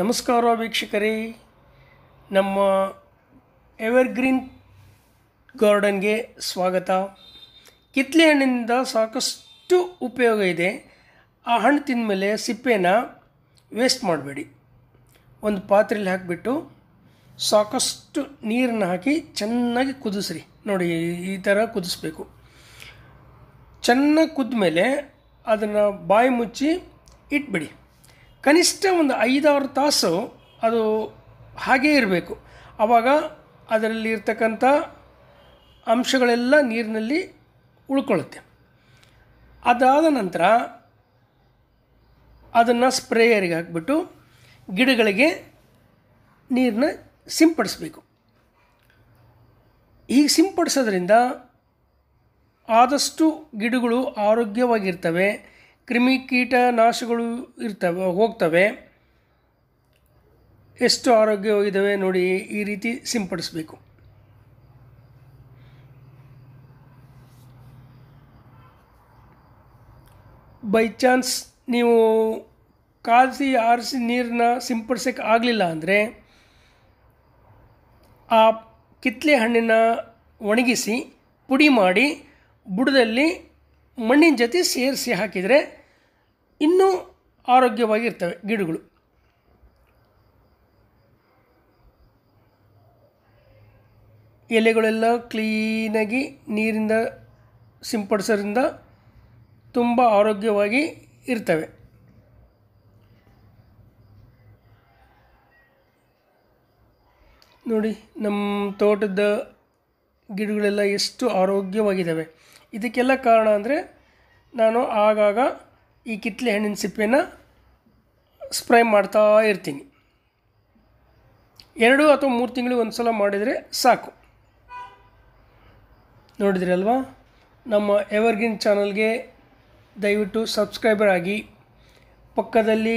ನಮಸ್ಕಾರ ವೀಕ್ಷಕರೇ ನಮ್ಮ ಎವರ್ಗ್ರೀನ್ ಗಾರ್ಡನ್ಗೆ ಸ್ವಾಗತ ಕಿತ್ಲೆ ಹಣ್ಣಿನಿಂದ ಸಾಕಷ್ಟು ಉಪಯೋಗ ಇದೆ ಆ ಹಣ್ಣು ತಿಂದಮೇಲೆ ಸಿಪ್ಪೆನ ವೇಸ್ಟ್ ಮಾಡಬೇಡಿ ಒಂದು ಪಾತ್ರೆಯಲ್ಲಿ ಹಾಕಿಬಿಟ್ಟು ಸಾಕಷ್ಟು ನೀರನ್ನು ಹಾಕಿ ಚೆನ್ನಾಗಿ ಕುದಿಸ್ರಿ ನೋಡಿ ಈ ಥರ ಕುದಿಸ್ಬೇಕು ಚೆನ್ನಾಗಿ ಕುದ್ದ ಮೇಲೆ ಅದನ್ನು ಬಾಯಿ ಮುಚ್ಚಿ ಇಟ್ಬಿಡಿ ಕನಿಷ್ಠ ಒಂದು ಐದಾರು ತಾಸು ಅದು ಹಾಗೇ ಇರಬೇಕು ಆವಾಗ ಅದರಲ್ಲಿ ಇರ್ತಕ್ಕಂಥ ಅಂಶಗಳೆಲ್ಲ ನೀರಿನಲ್ಲಿ ಉಳ್ಕೊಳ್ಳುತ್ತೆ ಅದಾದ ನಂತರ ಅದನ್ನು ಸ್ಪ್ರೇಯರಿಗೆ ಹಾಕ್ಬಿಟ್ಟು ಗಿಡಗಳಿಗೆ ನೀರನ್ನ ಸಿಂಪಡಿಸಬೇಕು ಹೀಗೆ ಸಿಂಪಡಿಸೋದ್ರಿಂದ ಆದಷ್ಟು ಗಿಡಗಳು ಆರೋಗ್ಯವಾಗಿರ್ತವೆ ಕ್ರಿಮಿ ನಾಶಗಳು ಇರ್ತವೆ ಹೋಗ್ತವೆ ಎಷ್ಟು ಆರೋಗ್ಯವಾಗಿದ್ದಾವೆ ನೋಡಿ ಈ ರೀತಿ ಸಿಂಪಡಿಸಬೇಕು ಬೈ ಚಾನ್ಸ್ ನೀವು ಕಾಸಿ ಆರಿಸಿ ನೀರನ್ನ ಸಿಂಪಡಿಸೋಕೆ ಆಗಲಿಲ್ಲ ಅಂದರೆ ಆ ಕಿತ್ತಲೆ ಹಣ್ಣಿನ ಒಣಗಿಸಿ ಪುಡಿ ಮಾಡಿ ಬುಡದಲ್ಲಿ ಮಣ್ಣಿನ ಜೊತೆ ಸೇರಿಸಿ ಹಾಕಿದರೆ ಇನ್ನೂ ಇರ್ತವೆ ಗಿಡಗಳು ಎಲೆಗಳೆಲ್ಲ ಕ್ಲೀನಾಗಿ ನೀರಿಂದ ಸಿಂಪಡಿಸೋದ್ರಿಂದ ತುಂಬ ಆರೋಗ್ಯವಾಗಿ ಇರ್ತವೆ ನೋಡಿ ನಮ್ಮ ತೋಟದ ಗಿಡಗಳೆಲ್ಲ ಎಷ್ಟು ಆರೋಗ್ಯವಾಗಿದ್ದಾವೆ ಇದಕ್ಕೆಲ್ಲ ಕಾರಣ ಅಂದರೆ ನಾನು ಆಗಾಗ ಈ ಕಿತ್ತಲೆ ಹಣ್ಣಿನ ಸಿಪ್ಪೆನ ಸ್ಪ್ರೈ ಮಾಡ್ತಾ ಇರ್ತೀನಿ ಎರಡು ಅಥವಾ ಮೂರು ತಿಂಗಳು ಒಂದು ಸಲ ಮಾಡಿದರೆ ಸಾಕು ನೋಡಿದ್ರಲ್ವಾ ನಮ್ಮ ಎವರ್ಗ್ರೀನ್ ಚಾನಲ್ಗೆ ದಯವಿಟ್ಟು ಸಬ್ಸ್ಕ್ರೈಬರ್ ಆಗಿ ಪಕ್ಕದಲ್ಲಿ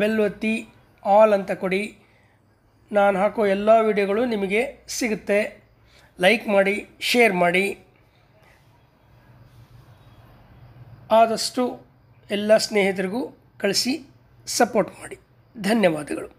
ಬೆಲ್ ಒತ್ತಿ ಆಲ್ ಅಂತ ಕೊಡಿ ನಾನು ಹಾಕೋ ಎಲ್ಲ ವಿಡಿಯೋಗಳು ನಿಮಗೆ ಸಿಗುತ್ತೆ ಲೈಕ್ ಮಾಡಿ ಶೇರ್ ಮಾಡಿ ಆದಷ್ಟು ಎಲ್ಲ ಸ್ನೇಹಿತರಿಗೂ ಕಳಿಸಿ ಸಪೋರ್ಟ್ ಮಾಡಿ ಧನ್ಯವಾದಗಳು